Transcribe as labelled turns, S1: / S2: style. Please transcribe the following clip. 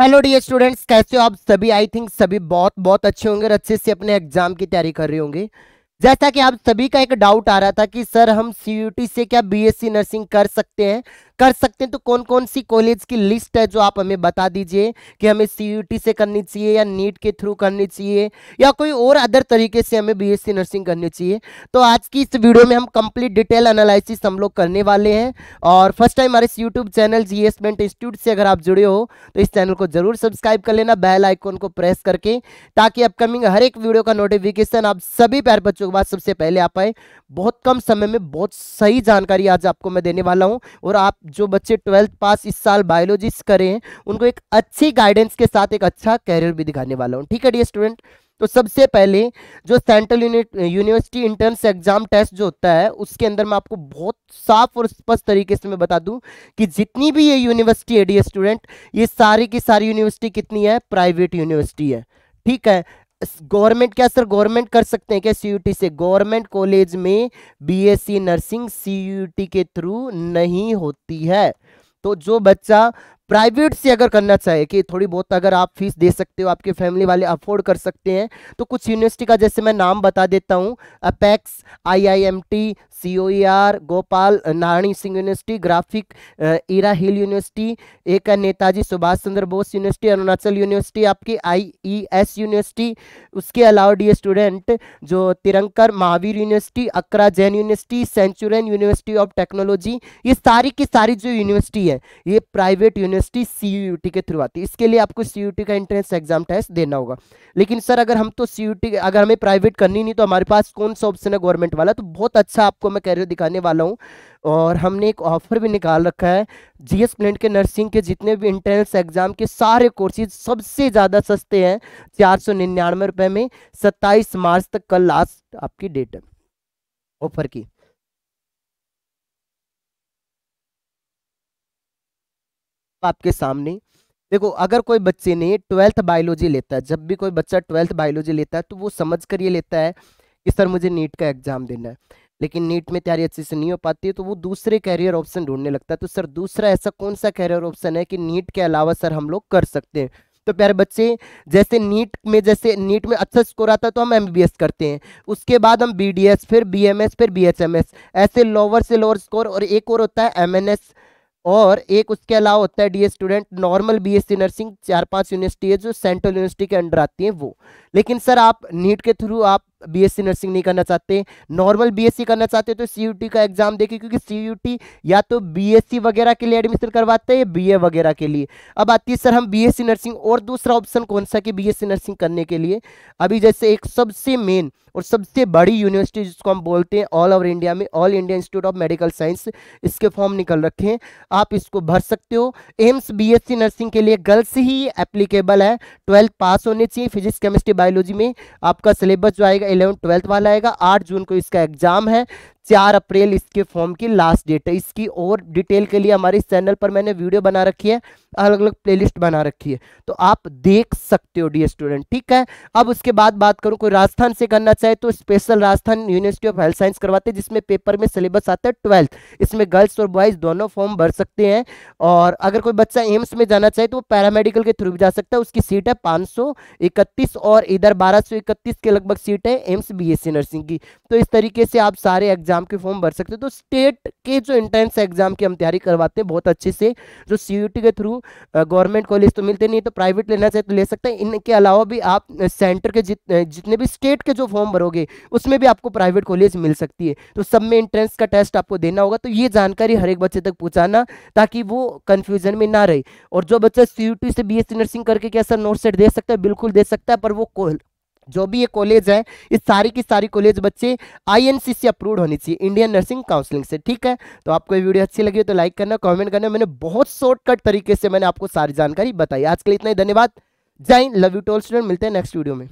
S1: hello D students कैसे हो आप सभी आई थिंक सभी बहुत बहुत अच्छे होंगे और अच्छे से अपने एग्जाम की तैयारी कर रहे होंगे जैसा कि आप सभी का एक डाउट आ रहा था कि सर हम सी से क्या बीएससी नर्सिंग कर सकते हैं कर सकते हैं तो कौन कौन सी कॉलेज की लिस्ट है जो आप हमें बता दीजिए कि हमें सी से करनी चाहिए या नीट के थ्रू करनी चाहिए या कोई और अदर तरीके से हमें बी नर्सिंग करनी चाहिए तो आज की इस वीडियो में हम कंप्लीट डिटेल एनालिसिस हम लोग करने वाले हैं और फर्स्ट टाइम हमारे YouTube channel G S institute से अगर आप जुड़े हो तो इस चैनल को जरूर सब्सक्राइब कर लेना बेल आइकॉन को प्रेस करके ताकि अपकमिंग हर एक वीडियो का नोटिफिकेशन आप सभी प्यार बच्चों के बाद सबसे पहले आ पाए बहुत कम समय में बहुत सही जानकारी आज आपको मैं देने वाला हूँ और आप जो बच्चे ट्वेल्थ पास इस साल बायोलॉजी करें उनको एक अच्छी गाइडेंस के साथ एक अच्छा कैरियर भी दिखाने वाला हूँ ठीक है डी स्टूडेंट तो सबसे पहले जो central university entrance exam test जो होता है उसके अंदर मैं आपको बहुत साफ और स्पष्ट तरीके से मैं बता दूं कि जितनी भी ये यूनिवर्सिटी है डी स्टूडेंट ये सारी की सारी यूनिवर्सिटी कितनी है प्राइवेट यूनिवर्सिटी है ठीक है गवर्नमेंट क्या सर गवर्नमेंट कर सकते हैं क्या सीयूटी से गवर्नमेंट कॉलेज में बीएससी e नर्सिंग सीयूटी के थ्रू नहीं होती है तो जो बच्चा प्राइवेट से अगर करना चाहे कि थोड़ी बहुत अगर आप फीस दे सकते हो आपके फैमिली वाले अफोर्ड कर सकते हैं तो कुछ यूनिवर्सिटी का जैसे मैं नाम बता देता हूँ apex IIMT COER Gopal Narayani Singh university graphic era hill university एक है नेताजी सुभाष चंद्र बोस यूनिवर्सिटी अरुणाचल यूनिवर्सिटी आपकी आई यूनिवर्सिटी उसके अलावा डी स्टूडेंट जो तिरंकर महावीर यूनिवर्सिटी अकरा Jain university centurion university of technology ये सारी की सारी जो यूनिवर्सिटी है ये प्राइवेट यूनिवर्सिटी यूनिवर्सिटी सी के थ्रू आती है इसके लिए आपको सी का एंट्रेंस एग्जाम टेस्ट देना होगा लेकिन सर अगर हम तो सी अगर हमें प्राइवेट करनी नहीं तो हमारे पास कौन सा ऑप्शन है गवर्नमेंट वाला तो बहुत अच्छा आपको मैं कैरियर दिखाने वाला हूँ और हमने एक ऑफर भी निकाल रखा है जीएस प्लेंट के नर्सिंग के जितने भी इंट्रेंस एग्जाम के सारे कोर्सेज सबसे ज़्यादा सस्ते हैं चार सौ निन्यानवे रुपये में सत्ताईस मार्च तक कल लास्ट आपकी डेट है ऑफर की आपके सामने देखो अगर कोई बच्चे ने ट्वेल्थ बायोलॉजी लेता है जब भी कोई बच्चा ट्वेल्थ बायोलॉजी लेता है तो वो समझ कर ये लेता है कि सर मुझे नीट का एग्ज़ाम देना है लेकिन नीट में तैयारी अच्छे से नहीं हो पाती है तो वो दूसरे कैरियर ऑप्शन ढूंढने लगता है तो सर दूसरा ऐसा कौन सा कैरियर ऑप्शन है कि नीट के अलावा सर हम लोग कर सकते हैं तो प्यारे बच्चे जैसे नीट में जैसे नीट में अच्छा स्कोर आता है तो हम एमबीबीएस करते हैं उसके बाद हम बीडीएस फिर बीएमएस फिर बीएचएमएस ऐसे लोअर से लोअर स्कोर और एक और होता है एमएनएस और एक उसके अलावा होता है डी स्टूडेंट नॉर्मल बीएससी नर्सिंग चार पांच यूनिवर्सिटी है जो सेंट्रल यूनिवर्सिटी के अंडर आती है वो लेकिन सर आप नीट के थ्रू आप बीएससी नर्सिंग नहीं करना चाहते नॉर्मल बीएससी करना चाहते हो तो सीयूटी का एग्जाम देखें क्योंकि सीयूटी या तो बीएससी वगैरह के लिए एडमिशन करवाते हैं बीए वगैरह के लिए अब आती है सर हम बीएससी नर्सिंग और दूसरा ऑप्शन कौन सा कि बीएससी नर्सिंग करने के लिए अभी जैसे एक सबसे मेन और सबसे बड़ी यूनिवर्सिटी जिसको हम बोलते हैं ऑल ओवर इंडिया में all India institute of medical science इसके फॉर्म निकल रखे हैं आप इसको भर सकते हो एम्स बीएससी नर्सिंग के लिए गर्ल्स ही एप्लीकेबल है ट्वेल्थ पास होने चाहिए फिजिक्स केमिस्ट्री बायोलॉजी में आपका सिलेबस जो आएगा इलेवन ट्वेल्थ वाला आएगा आठ जून को इसका एग्जाम है चार अप्रैल इसके फॉर्म की लास्ट डेट है इसकी और डिटेल के लिए हमारे इस चैनल पर मैंने वीडियो बना रखी है अलग अलग प्लेलिस्ट बना रखी है तो आप देख सकते हो डी स्टूडेंट ठीक है अब उसके बाद बात करूँ कोई राजस्थान से करना चाहे तो special Rajasthan university of health science करवाते हैं जिसमें पेपर में सिलेबस आता है ट्वेल्थ इसमें गर्ल्स और बॉयज़ दोनों फॉर्म भर सकते हैं और अगर कोई बच्चा एम्स में जाना चाहे तो वो पैरामेडिकल के थ्रू भी जा सकता है उसकी सीट है पाँच और इधर बारह के लगभग सीट है एम्स बी नर्सिंग की तो इस तरीके से आप सारे एग्जाम एग्जाम के फॉर्म भर सकते हो तो स्टेट के जो इंट्रेंस एग्जाम की हम तैयारी करवाते हैं बहुत अच्छे से जो सी के थ्रू गवर्नमेंट कॉलेज तो मिलते नहीं तो प्राइवेट लेना चाहे तो ले सकते हैं इनके अलावा भी आप सेंटर के जित जितने भी स्टेट के जो फॉर्म भरोगे उसमें भी आपको प्राइवेट कॉलेज मिल सकती है तो सब में इंट्रेंस का टेस्ट आपको देना होगा तो ये जानकारी हर एक बच्चे तक पहुँचाना ताकि वो कन्फ्यूजन में ना रहे और जो बच्चा सी से बी नर्सिंग करके क्या सर नोट सेट दे सकता है बिल्कुल दे सकता है पर वो जो भी ये कॉलेज है इस सारी की सारी कॉलेज बच्चे आईएनसी से अप्रूव होनी चाहिए इंडियन नर्सिंग काउंसलिंग से ठीक है तो आपको ये वीडियो अच्छी लगी तो लाइक करना कमेंट करना मैंने बहुत शॉर्टकट तरीके से मैंने आपको सारी जानकारी बताई आज के लिए इतना ही धन्यवाद जय लव यू टोल स्टूडेंट मिलते हैं नेक्स्ट वीडियो में